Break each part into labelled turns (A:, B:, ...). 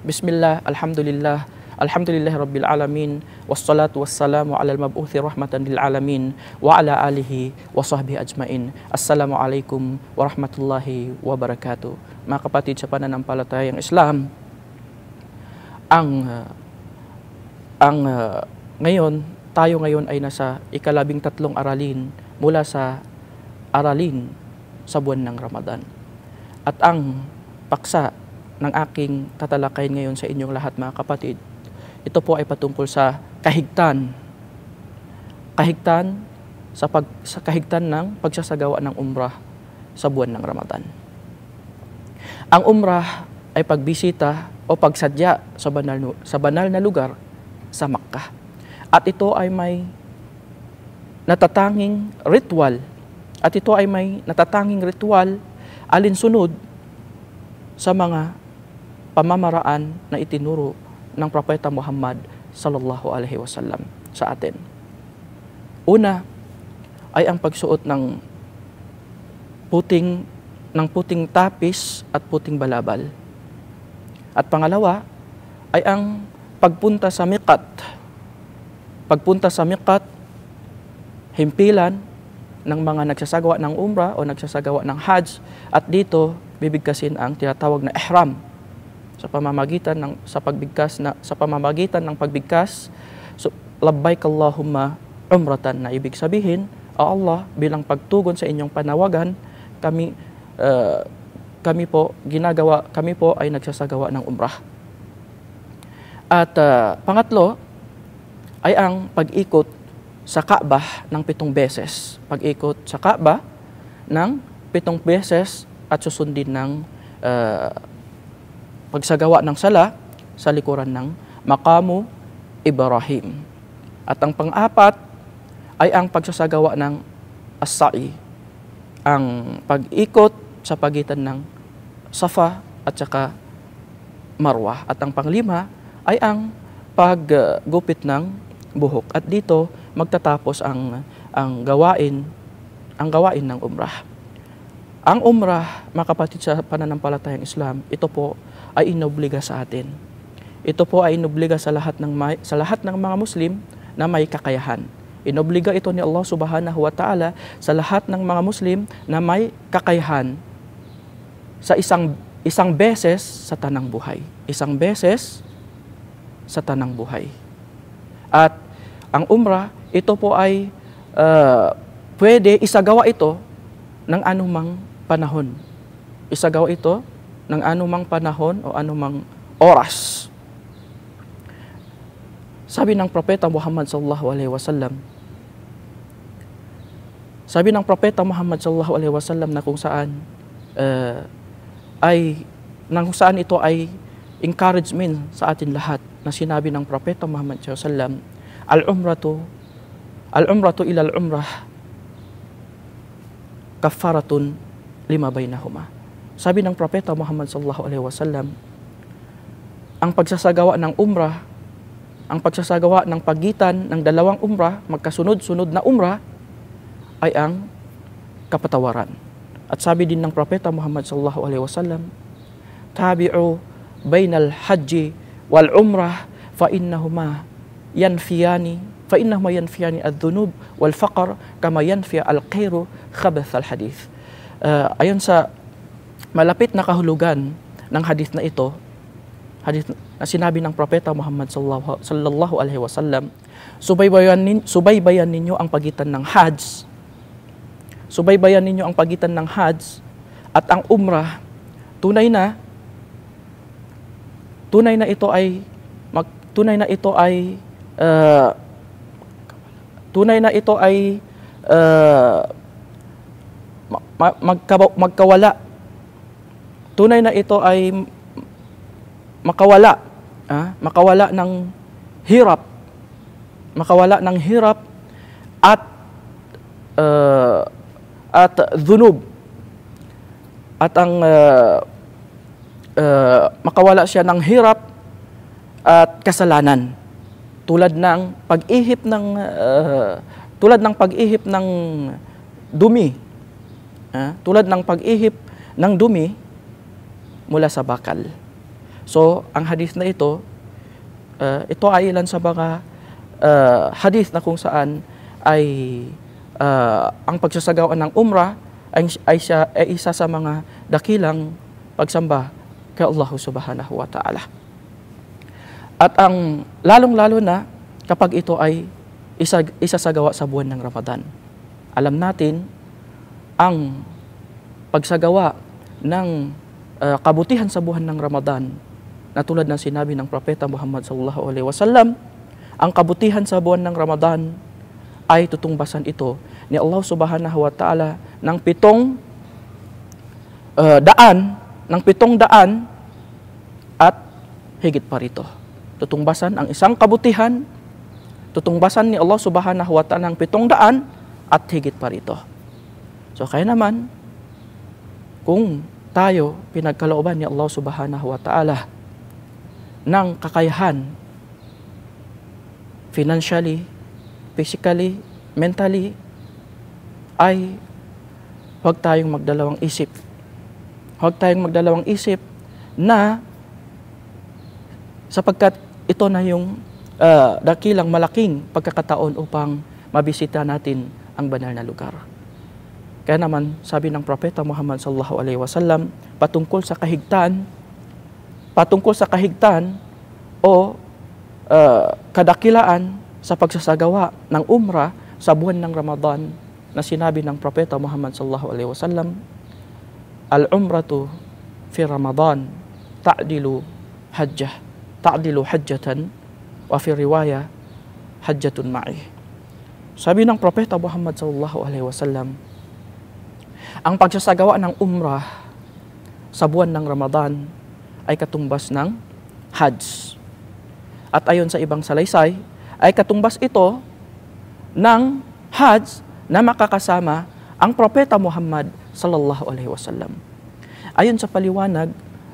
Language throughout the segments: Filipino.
A: Bismillah, Alhamdulillah, Alhamdulillah Rabbil Alamin, wassalatu wassalamu ala al-mab'uthi rahmatan lil alamin, wa ala alihi wa sahbihi ajmain. Assalamualaikum warahmatullahi wabarakatuh. Mga kapatid sa pananampalatayang Islam, ang ang uh, ngayon, tayo ngayon ay nasa ikalabing tatlong aralin mula sa aralin sa buwan ng Ramadan. At ang paksa ng aking tatalakayin ngayon sa inyong lahat mga kapatid, ito po ay patungkol sa kahigtan. Kahigtan sa, pag, sa kahigtan ng pagsasagawa ng umrah sa buwan ng Ramadan. Ang umrah ay pagbisita o pagsadya sa banal, sa banal na lugar sa Makkah. At ito ay may natatanging ritual. At ito ay may natatanging ritual alinsunod sa mga pamamaraan na itinuro ng Propeta Muhammad sallallahu alaihi wasallam sa atin. Una ay ang pagsuot ng puting ng puting tapis at puting balabal. At pangalawa ay ang pagpunta sa miqat. Pagpunta sa miqat, himpilan ng mga nagsasagawa ng umrah o nagsasagawa ng hajj at dito bibigkasin ang tinatawag na ihram sa pamamagitan ng sa pagbigkas na sa pamamagitan ng pagbigkas so, labbaik Allahumma umratan na ibig sabihin o Allah bilang pagtugon sa inyong panawagan kami uh, kami po ginagawa kami po ay nagsasagawa ng umrah at uh, pangatlo ay ang pag-ikot sa Kaaba ng pitong beses pag-ikot sa Kaaba ng pitong beses at susundin ng uh, pagsagawa ng sala sa likuran ng Makamu Ibrahim. At ang pang-apat ay ang pagsasagawa ng asai, ang pag-ikot sa pagitan ng Safa at saka Marwa. At ang panglima ay ang paggupit ng buhok. At dito magtatapos ang ang gawain ang gawain ng umrah. Ang umrah, mga kapatid sa pananampalatayang Islam, ito po ay inobliga sa atin. Ito po ay inobliga sa lahat ng may, sa lahat ng mga Muslim na may kakayahan. Inobliga ito ni Allah Subhanahu wa Ta'ala sa lahat ng mga Muslim na may kakayahan sa isang isang beses sa tanang buhay. Isang beses sa tanang buhay. At ang umrah, ito po ay uh, pwede isagawa ito ng anumang panahon. Isagawa ito ng anumang panahon o anumang oras. Sabi ng propeta Muhammad sallallahu alaihi wasallam, sabi ng propeta Muhammad sallallahu alaihi wasallam na kung saan uh, ay nang kung saan ito ay encouragement sa atin lahat na sinabi ng propeta Muhammad sallallahu alaihi wasallam, al-umratu al-umratu ila al-umrah kafaratun lima bainahuma. Sabi ng propeta Muhammad sallallahu alaihi wasallam, ang pagsasagawa ng umrah, ang pagsasagawa ng pagitan ng dalawang umrah, magkasunod-sunod na umrah, ay ang kapatawaran. At sabi din ng propeta Muhammad sallallahu alaihi wasallam, tabi'u bainal hajj wal umrah fa innahuma yanfiyani fa innahuma yanfiyani ad-dhunub wal faqr kama yanfi al-qairu khabath al-hadith. Uh, ayon sa malapit na kahulugan ng hadith na ito, hadith na sinabi ng propeta Muhammad sallallahu, alaihi wasallam, subaybayan, nin, subaybayan ninyo ang pagitan ng Hajj. Subaybayan ninyo ang pagitan ng Hajj at ang Umrah. Tunay na tunay na ito ay mag, tunay na ito ay uh, tunay na ito ay uh, magkawala tunay na ito ay makawala, ah, makawala ng hirap, makawala ng hirap at uh, at dunub At ang uh, uh, makawala siya ng hirap at kasalanan tulad ng pag-ihip ng uh, tulad ng pag-ihip ng dumi. Uh, tulad ng pag-ihip ng dumi mula sa bakal. So, ang hadith na ito, uh, ito ay ilan sa mga uh, hadith na kung saan ay uh, ang pagsasagawa ng umrah ay, ay, siya, ay isa sa mga dakilang pagsamba kay Allah subhanahu wa ta'ala. At ang lalong-lalo na kapag ito ay isa, isa sa gawa sa buwan ng Ramadan. Alam natin, ang pagsagawa ng Ah, kabutihan sa buwan ng Ramadan na tulad ng sinabi ng Propeta Muhammad sallallahu alaihi wasallam, ang kabutihan sa buwan ng Ramadan ay tutungbasan ito ni Allah subhanahu wa ta'ala ng pitong uh, daan, ng pitong daan at higit pa rito. Tutungbasan ang isang kabutihan, tutungbasan ni Allah subhanahu wa ta'ala ng pitong daan at higit pa rito. So kaya naman, kung tayo pinagkalooban ni Allah subhanahu wa ta'ala ng kakayahan financially, physically, mentally, ay huwag tayong magdalawang isip. Huwag tayong magdalawang isip na sapagkat ito na yung uh, dakilang malaking pagkakataon upang mabisita natin ang banal na lugar. Kaya naman, sabi ng Propeta Muhammad sallallahu alaihi wasallam, patungkol sa kahigtan, patungkol sa kahigtan o uh, kadakilaan sa pagsasagawa ng umrah sa buwan ng Ramadan na sinabi ng Propeta Muhammad sallallahu alaihi wasallam, al-umratu fi Ramadan ta'dilu hajjah, ta'dilu hajjatan wa fi riwaya hajjatun ma'ih. Sabi ng Propeta Muhammad sallallahu alaihi wasallam, ang pagsasagawa ng umrah sa buwan ng Ramadan ay katumbas ng Hajj. At ayon sa ibang salaysay, ay katumbas ito ng Hajj na makakasama ang Propeta Muhammad sallallahu alaihi wasallam. Ayon sa paliwanag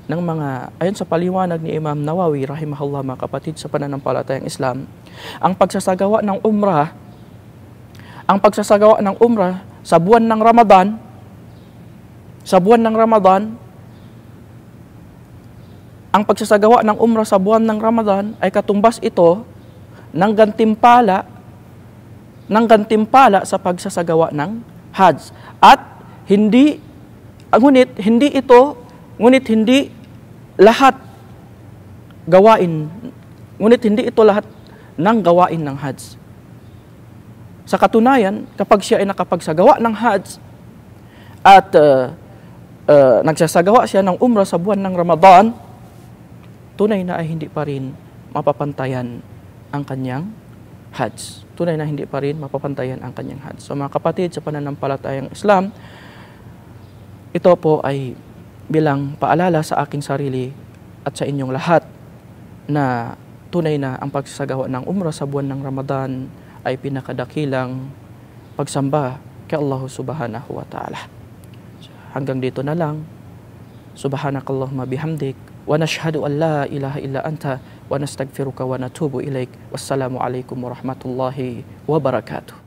A: ng mga ayon sa paliwanag ni Imam Nawawi rahimahullah mga kapatid sa pananampalatayang Islam, ang pagsasagawa ng umrah ang pagsasagawa ng umrah sa buwan ng Ramadan sa buwan ng Ramadan, ang pagsasagawa ng umrah sa buwan ng Ramadan ay katumbas ito ng gantimpala ng gantimpala sa pagsasagawa ng Hajj. At hindi ngunit hindi ito ngunit hindi lahat gawain ngunit hindi ito lahat ng gawain ng Hajj. Sa katunayan, kapag siya ay nakapagsagawa ng Hajj at uh, eh, nagsasagawa siya ng umrah sa buwan ng Ramadan, tunay na ay hindi pa rin mapapantayan ang kanyang Hajj. Tunay na hindi pa rin mapapantayan ang kanyang Hajj. So mga kapatid, sa pananampalatayang Islam, ito po ay bilang paalala sa aking sarili at sa inyong lahat na tunay na ang pagsasagawa ng umrah sa buwan ng Ramadan ay pinakadakilang pagsamba kay Allah subhanahu wa ta'ala. hanggang dito na lang. Subhanakallahumma bihamdik wa nashhadu an la ilaha illa anta wa nastaghfiruka wa natubu ilaik. Wassalamu alaikum warahmatullahi wabarakatuh.